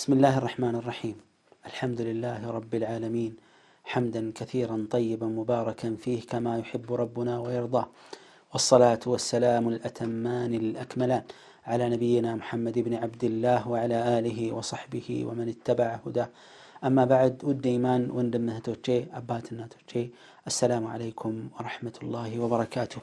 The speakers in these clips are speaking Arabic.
بسم الله الرحمن الرحيم الحمد لله رب العالمين حمدا كثيرا طيبا مباركا فيه كما يحب ربنا ويرضاه والصلاة والسلام الأتمان الأكملان على نبينا محمد بن عبد الله وعلى آله وصحبه ومن اتبع هداه أما بعد ود إيمان وندمه توجي أباتنا السلام عليكم ورحمة الله وبركاته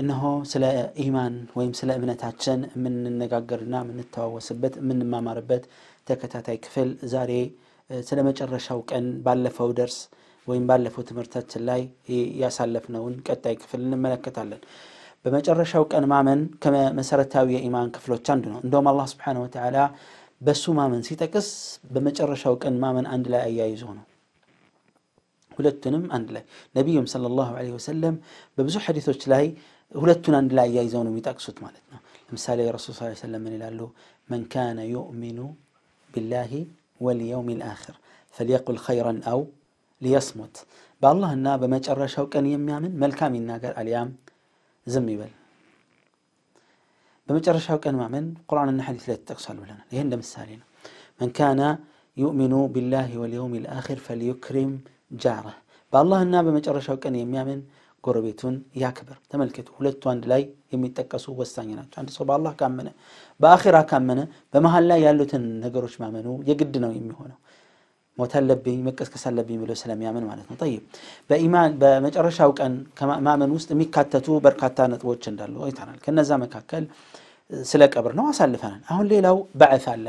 እነሆ ስለ ኢማን ወይም ስለ እምነታችን የምንነጋገርና የምንተዋወስበት የምንማማርበት ተከታታይ ክፍል ዛሬ ስለ መጨረሻው ቀን ባለፈው ደርስ ወይም ባለፈው ትምህርታችን ላይ ያሳለፍነውን ቀጣይ ክፍል እንመለከታለን። በመጨረሻው ቀን ማመን ከመሰረታዊ የኢማን ክፍሎች አንዱ ነው። እንደውም አላህ ስብሓነሁ ወተዓላ በሱ ማመን ሲጠቅስ በመጨረሻው ቀን ማመን አንድ ላይ አያይዞ ነው። ሁለቱንም አንድ ላይ ነቢዩም ሰለላሁ ዐለይሂ ወሰለም በብዙ ሐዲቶች ላይ ሁለቱን አንድ ላይ አያይዘው ነው የሚጠቅሱት ማለት ነው ለምሳሌ ረሱል ስ ሰለም ምን ይላሉ መን ካነ ዩእሚኑ ቢላሂ ወልየውም ልአክር ፈልየቁል ኸይረን አው ሊየስሙት በአላህና በመጨረሻው ቀን የሚያምን መልካም ይናገር አሊያም ዝም ይበል በመጨረሻው ቀን ማመን ቁርአንና ሐዲስ ላይ ተጠቅሷል ብለናል ይህ እንደ ምሳሌ ነው መን ካነ ዩእሚኑ ቢላሂ ወልየውም ልአክር ፈልዩክሪም ጃረህ በአላህና በመጨረሻው ቀን የሚያምን ጎረቤቱን ያክብር። ተመልከቱ፣ ሁለቱ አንድ ላይ የሚጠቀሱ ወሳኝ ናቸው። አንድ ሰው በአላህ ካመነ፣ በአኺራ ካመነ በመሀል ላይ ያሉትን ነገሮች ማመኑ የግድ ነው የሚሆነው ሞት አለብኝ መቀስቀስ አለብኝ ብሎ ስለሚያምን ማለት ነው። ጠይብ በኢማን በመጨረሻው ቀን ማመን ውስጥ የሚካተቱ በርካታ ነጥቦች እንዳሉ አይተናል። ከነዛ መካከል ስለ ቀብር ነው አሳልፈናል። አሁን ሌላው በዕፍ አለ።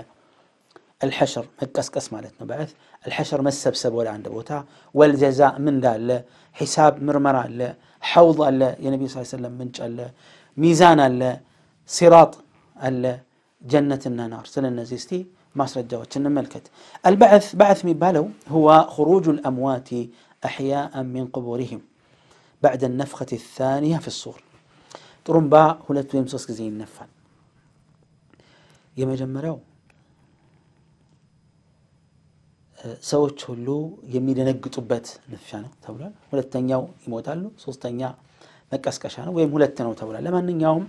الحشر مكسكس مالتنا بعث الحشر مسبسب ولا عند بوتا والجزاء من ذا حساب مرمرة له حوض له يا يعني نبي صلى الله عليه وسلم منج له ميزان له صراط له جنة النار سلنا زيستي ما سرجوت ملكت البعث بعث مبالو هو خروج الأموات أحياء من قبورهم بعد النفخة الثانية في الصور ترمبا هلتو ويمسوس كزين نفا يا مجمرو ሰዎች ሁሉ የሚደነግጡበት ንፍሻ ነው ተብሏል። ሁለተኛው ይሞታሉ፣ ሶስተኛ መቀስቀሻ ነው ወይም ሁለት ነው ተብሏል። ለማንኛውም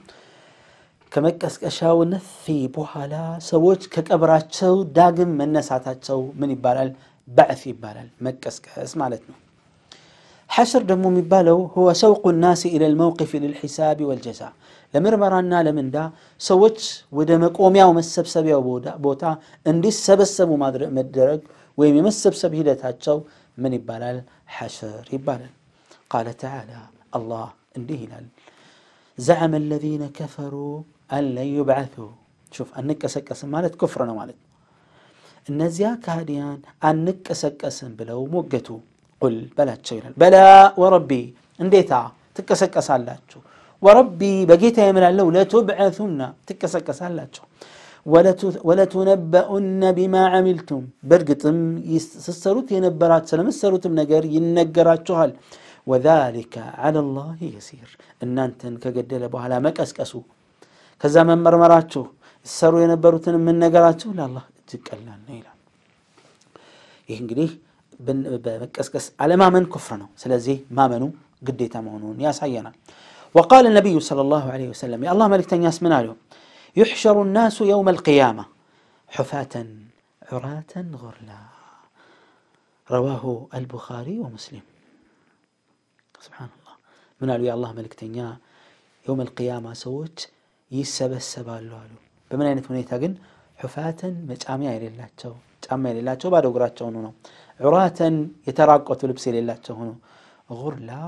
ከመቀስቀሻው ንፊ በኋላ ሰዎች ከቀብራቸው ዳግም መነሳታቸው ምን ይባላል? ባዕፍ ይባላል፣ መቀስቀስ ማለት ነው። ሐሽር ደግሞ የሚባለው ሁወ ሰውቁ ናስ ኢለ ልመውቅፍ ልልሒሳብ ወልጀዛ፣ ለምርመራና ለምንዳ ሰዎች ወደ መቆሚያው መሰብሰቢያው ቦታ እንዲሰበሰቡ ማድረግ ويمي مسب سبيلة تاتشو من يبالال حشر يبالال قال تعالى الله انديه لال زعم الذين كفروا أن لن يبعثوا شوف أنك سكس مالت كفرنا مالت النزيا كاديان أنك سكس بلو مقتو قل بلا تشيل بلا وربي انديتا تكسك أسالاتشو وربي بقيتها يمن لو لا تبعثنا تكسك أسالاتشو ولتنبؤن بما عملتم برقتم يسسروت ينبرات سلام من نجر ينقرات شهال وذلك على الله يسير ان انت كقدل ابو هلا مكاس كاسو كذا من مرمراتو السرو ينبروتن من نقراتو لا الله تكلنا نيلا ينقري بمكاس كاس على ما من كفرنا سلازي ما منو قديتا مونون يا سعينا وقال النبي صلى الله عليه وسلم يا الله ملك ياس من عليهم يحشر الناس يوم القيامة حفاة عراة غرلا رواه البخاري ومسلم سبحان الله من قالوا يا الله ملك تنيا يوم القيامة سوت يسب السبا اللوالو بمن أين ثمانيتها قن حفاة مجامي عيري الله تعمي عيري الله بعد وقرات عراة يتراقط لبسي لله غرلا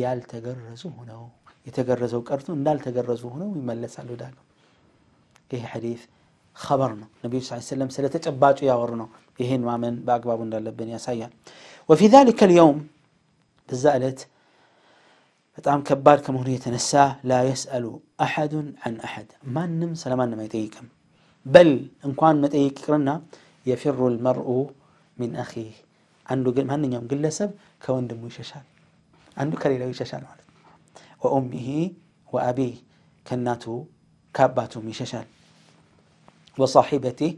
يالتقرزو هنا يتقرزو كارثون نال تقرزو هنا ويملس على دالو ይሄ ሐዲስ ኸበር ነው። ነቢዩ ስ ሰለም ስለ ተጨባጩ ያወሩ ነው። ይህን ማመን በአግባቡ እንዳለብን ያሳያል። ወፊ ዛሊከ ልየውም በዛ ዕለት በጣም ከባድ ከመሆኑ የተነሳ ላ የስአሉ አሐዱን አን አሐድ ማንም ስለማንም አይጠይቅም። በል እንኳን መጠየቅ ይቅርና የፊሩ ልመርኡ ሚን አኺህ አንዱ ማንኛውም ግለሰብ ከወንድሙ ይሸሻል፣ አንዱ ከሌላው ይሸሻል ማለት ነው። ወኡሚሂ ወአቢህ ከእናቱ كاباتو ميششال وصاحبتي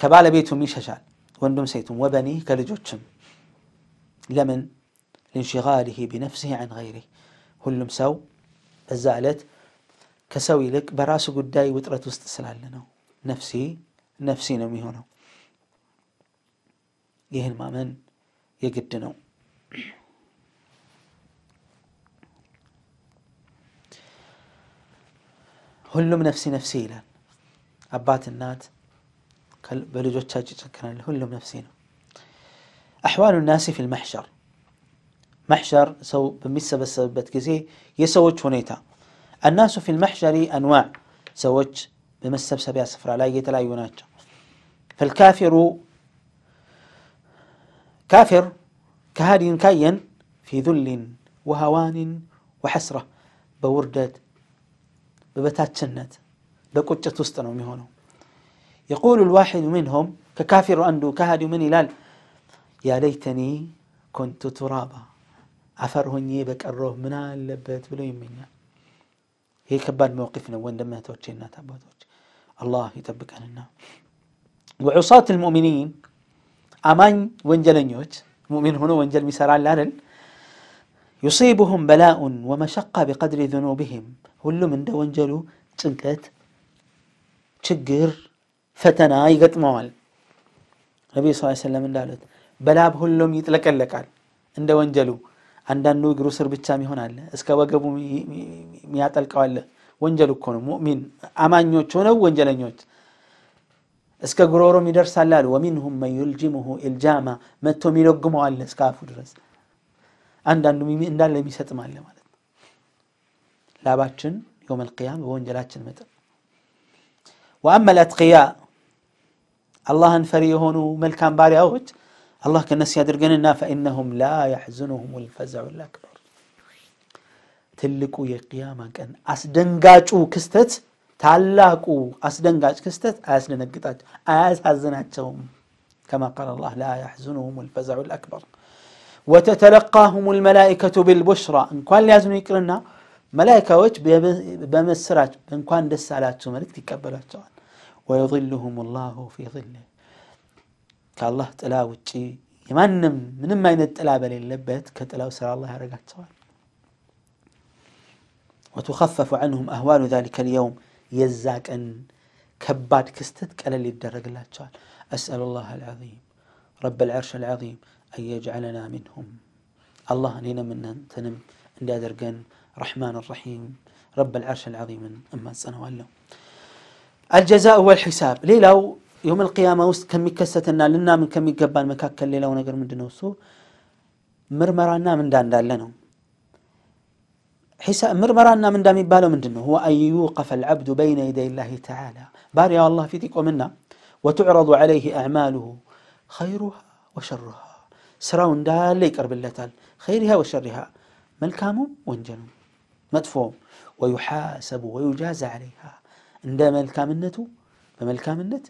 كبال بيتو ميششال واندم سيتم وبني كالجوتشم لمن لانشغاله بنفسه عن غيره هل سو الزالت كسوي لك براس قداي وترت واستسلال لنا نفسي نفسي نمي هنا يهن ما من يقدنو ሁሉም ነፍሲ ነፍሲ ይላል አባት እናት በልጆቻቸው ይጨክናል ሁሉም ነፍሲ ነው አሕዋሉ ናሲ ፊ محشر سو ሰው በሚሰበሰብበት ጊዜ የሰዎች ሁኔታ الناس في المحشر أنواع سوج بمسبسبيا سفرة لا يتلا فالكافر كافر كهاد كاين في ذل وهوان وحسرة بوردة ببتاتشنت በቁጭት تستنو ميهونو يقول الواحد منهم ككافر أندو كهدي من إلال يا ليتني كنت ترابا عفر يبك بكره من اللبت بلو يمنيا هي كبان موقفنا وين لما توجينا الله الله يتبكنا وعصاة المؤمنين أمان وانجلنيوج مؤمن هنا وانجل على لارل ዩሲቡሁም በላኡን ወመሸቃ ቢቀድሪ ذኑብህም ሁሉም እንደ ወንጀሉ ጭንቀት፣ ችግር፣ ፈተና ይገጥመዋል። ነቢዩ ስ ሰለም እንዳሉት በላብ ሁሉም ይጥለቀለቃል እንደ ወንጀሉ። አንዳንዱ እግሩ ስር ብቻ ይሆናል፣ እስከ ወገቡ ሚያጠልቀዋለ። ወንጀል እኮ ነው። ሙእሚን አማኞች ሆነው ወንጀለኞች እስከ ጉሮሮ ይደርሳል አሉ። ወሚንሁም መን ዩልጅሙሁ ኢልጃማ መጥቶ ሚለጉመዋለ እስከ አፉ ድረስ አንዳንዱ እንዳለ የሚሰጥም አለ ማለት ነው ላባችን የውመል ቅያም በወንጀላችን መጠን ወአመል አትቅያ አላህን ፈሪ የሆኑ መልካም ባሪያዎች አላህ ከነሱ ያድርገንና ፈኢነሁም ላ ያሕዝኑሁም ልፈዛዑ ልአክበር ትልቁ የቅያማ ቀን አስደንጋጩ ክስተት ታላቁ አስደንጋጭ ክስተት አያስደነግጣቸው አያሳዝናቸውም ከማ ቃል አላህ ላ ያሕዝኑሁም ልፈዛዑ ልአክበር وتتلقاهم الملائكة بالبشرى إن كان لازم يكرنا ملائكة وش بمسرات إن كان دس على تملك تكبرات ويظلهم الله في ظله كالله تلاوتي وشي يمنم من ما ينت تلا بل اللبت كتلا وسر الله رجعت وتخفف عنهم أهوال ذلك اليوم يزاك أن كباد كستت كلا اللي أسأل الله العظيم رب العرش العظيم أن يجعلنا منهم الله لنا منا تنم عند اندادرقن رحمن الرحيم رب العرش العظيم أما سنوى له الجزاء والحساب لو يوم القيامة وست كم كستنا لنا من كم يقبان مكاكل ليلة ونقر من دنوسو مرمرانا من دان دان لنا حساب مرمرانا من دان يبالو من دنو هو أن يوقف العبد بين يدي الله تعالى باري الله في ذيك ومنا وتعرض عليه أعماله خيرها وشرها ስራው እንዳለ ይቀርብለታል ኸይሪሃ ወሸሪሃ መልካሙም ወንጀሉም መጥፎም ወዩሓሰቡ ወዩጃዛ ዓለይሃ እንደ መልካምነቱ በመልካምነት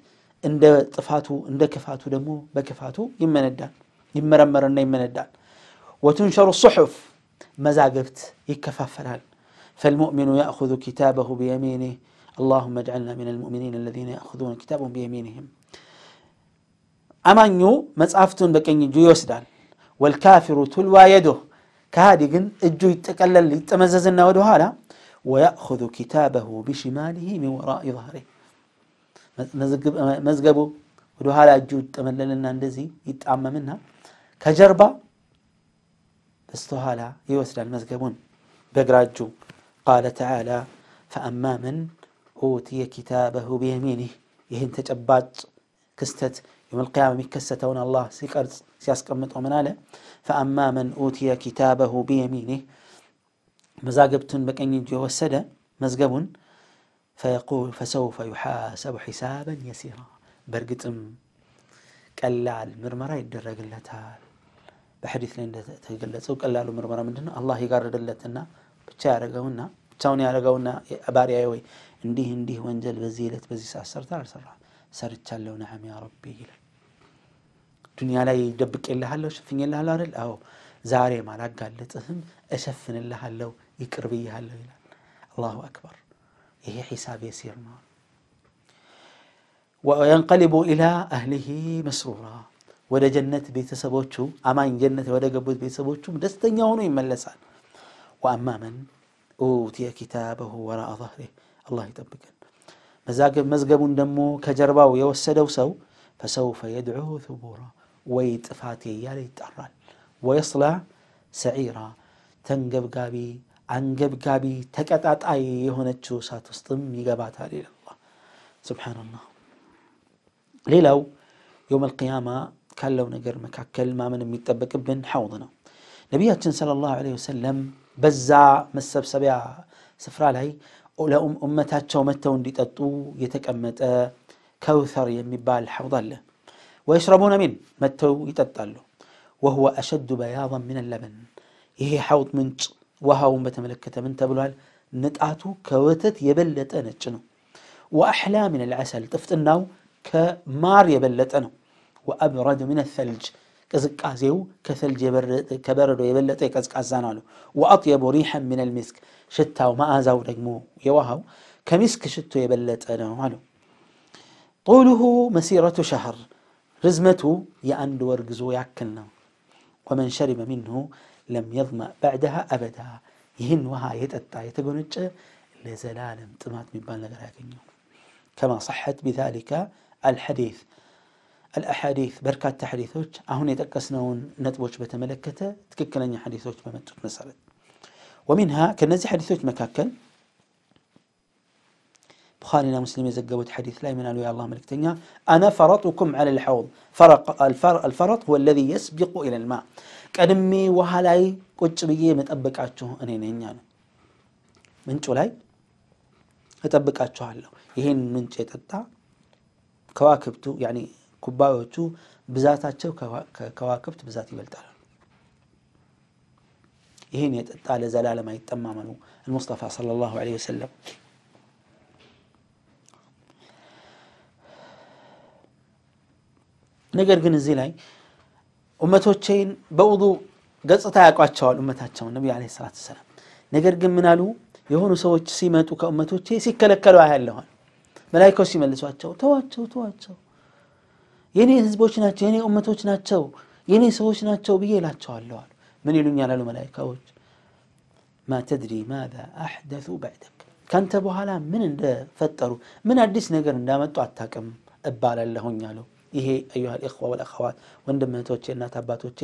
እንደ ጥፋቱ እንደ ክፋቱ ደግሞ በክፋቱ ይመነዳል ይመረመርና ይመነዳል ወቱንሸሩ ሱሑፍ መዛግብት ይከፋፈላል ፈልሙእሚኑ ያእኹذ ኪታበሁ ብየሚኒህ اللهم اجعلنا من المؤمنين الذين يأخذون كتابهم بيمينهم አማኙ መጽሐፍቱን በቀኝ እጁ ይወስዳል ወልካፊሩ ቱልዋ የዶህ ከሃዲ ግን እጁ ይጠቀለል ይጠመዘዝና ወደ ኋላ ወያእኹذ ኪታበሁ ቢሽማሊሂ ሚን ወራኢ ظهሪህ መዝገቡ ወደ ኋላ እጁ ይጠመለልና እንደዚህ ይጣመምና ከጀርባ በስተኋላ ይወስዳል መዝገቡን በግራ እጁ ቃለ ተዓላ ፈአማ መን ኡትየ ኪታበሁ ቢየሚኒህ ይህን ተጨባጭ ክስተት يوم القيامة ميكستون الله سيكرز سياس كمت له فأما من أوتي كتابه بيمينه مزاقبتن بك أن يجي وسده مزقبون فيقول فسوف يحاسب حسابا يسيرا برقتم كلال المرمرة يدرق لتال بحديث لين تقلت سوك كلال مرمرة من الله يقرر لتنا بتشارك قونا بتشوني على قونا أباري أيوي اندي اندي وانجل بزيلة بزيس أسر تار سرع سرت تلو نعم يا ربي لك دنيا لا يدبك إلا هلا شفين إلا هلا رل أو زاري ما لك قال أشفن إلا هلا يكربي هلا الله أكبر هي حساب يسير ما وينقلب إلى أهله مسرورا ወደ ጀነት ቤተሰቦቹ አማኝ ጀነት ወደ ገቡት ቤተሰቦቹ ደስተኛ ሆኖ ይመለሳል ወአማ መን ኡቲየ ኪታበሁ ወራአ ظህሪ አላ ይጠብቅን መዛገብ መዝገቡን ደግሞ ከጀርባው የወሰደው ሰው ፈሰውፈ የድዑ ثቡራ ويتفاتي يالي تقرال ويصلع سعيرا تنقب قابي عنقب قابي تكتات أي يهون تشوسا تستم يقبات الله سبحان الله ليلو يوم القيامة كان لو نقر مكاكل ما من يتبك ابن حوضنا نبيه صلى الله عليه وسلم بزا مسب سبع سفرا لي ولا أم أمتها تشومتها وندي تطو يتك أمتها كوثر يمي بال حوض الله ويشربون منه ما تو يتطلو وهو أشد بياضا من اللبن يهي حوض منج وهو متملكة من تبلوال نتعتو كوتت يبلت أنا وأحلى من العسل طفت النو كمار يبلت أنا وأبرد من الثلج كزكازيو كثلج يبرد كبرد يبلت كزكازانالو وأطيب ريحا من المسك شتا وما أزاو رجمو يوهو كمسك شتو يبلت أنا طوله مسيرة شهر رزمته يا اندور ياكلنا ومن شرب منه لم يظما بعدها ابدا يهن وها يتطا يتغنج لزلالم طمات ميبال نغرا ياكنيو كما صحت بذلك الحديث الاحاديث بركات تحديثوچ اهون يتقسنون نطبوچ بتملكته تككلني حديثوچ بمتوت مسرت ومنها كنزي حديثوچ مكاكل بخارينا مسلمي زقبوت حديث لا من يا الله ملك تنيا أنا فرطكم على الحوض فرق الفر الفرط هو الذي يسبق إلى الماء كدمي وهلاي كتبي متأبك عشوه أني نيني أنا من تولاي متأبك عشوه الله يهين من شيء تطع كواكبتو يعني كباوتو بذات عشوه كواكبت بذات يبلتها يهين يتطع لزلالة ما يتمامنو المصطفى صلى الله عليه وسلم ነገር ግን እዚህ ላይ ኡመቶቼን በውዱ ገጽታ ያውቋቸዋል እመታቸውን ነቢ ለ ሰላት ሰላም ነገር ግን ምናሉ የሆኑ ሰዎች ሲመጡ ከኡመቶቼ ሲከለከሉ አያለኋል መላይካው ሲመልሷቸው ተዋቸው ተዋቸው የኔ ህዝቦች ናቸው የኔ ኡመቶች ናቸው የኔ ሰዎች ናቸው ብዬ እላቸዋለዋል ምን ይሉኛል አሉ መላይካዎች ማ ተድሪ ማዛ አሕደሱ ባዕደክ ከአንተ በኋላ ምን እንደፈጠሩ ምን አዲስ ነገር እንዳመጡ አታቅም እባላለሁኝ አለው ይሄ አዩሃ ልእኽዋ ወልአኸዋት ወንድምህቶቼ እናት አባቶቼ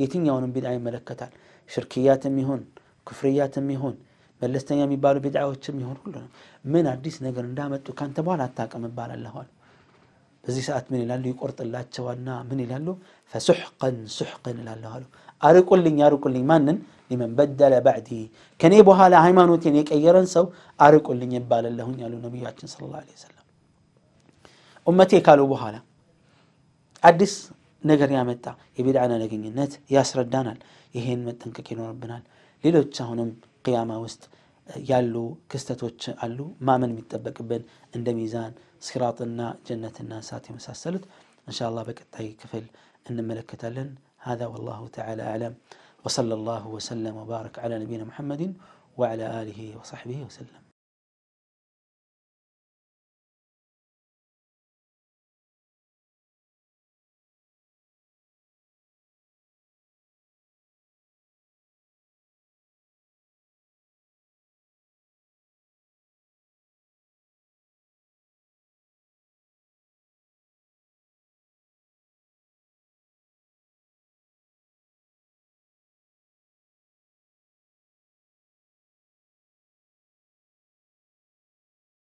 የትኛውንም ቢድዓ ይመለከታል ሽርክያትም ይሁን ክፍርያትም ይሁን መለስተኛ የሚባሉ ቢድዓዎችም ይሁን ሁሉ ምን አዲስ ነገር እንዳመጡ ካንተ በኋላ አታቅም እባላለኋል በዚህ ሰዓት ምን ይላሉ ይቆርጥላቸዋና ምን ይላሉ ፈሱሕቅን ሱሕቅን እላለኋሉ አርቁልኝ አርቁልኝ ማንን ሊመን በደለ ባዕዲ ከኔ በኋላ ሃይማኖቴን የቀየረን ሰው አርቁልኝ ይባላለሁኝ ያሉ ነቢያችን ስለ ላ ሰለም ኡመቴ ካሉ በኋላ አዲስ ነገር ያመጣ የቢድዓን አደገኝነት ያስረዳናል። ይሄን መጠንቀቅ ይኖርብናል። ሌሎች አሁንም ቅያማ ውስጥ ያሉ ክስተቶች አሉ። ማመን የሚጠበቅብን እንደ ሚዛን፣ ሲራጥና ጀነትና እሳት የመሳሰሉት ኢንሻአላህ በቀጣይ ክፍል እንመለከታለን። هذا والله تعالى أعلم وصلى الله وسلم وبارك على نبينا محمد وعلى آله وصحبه وسلم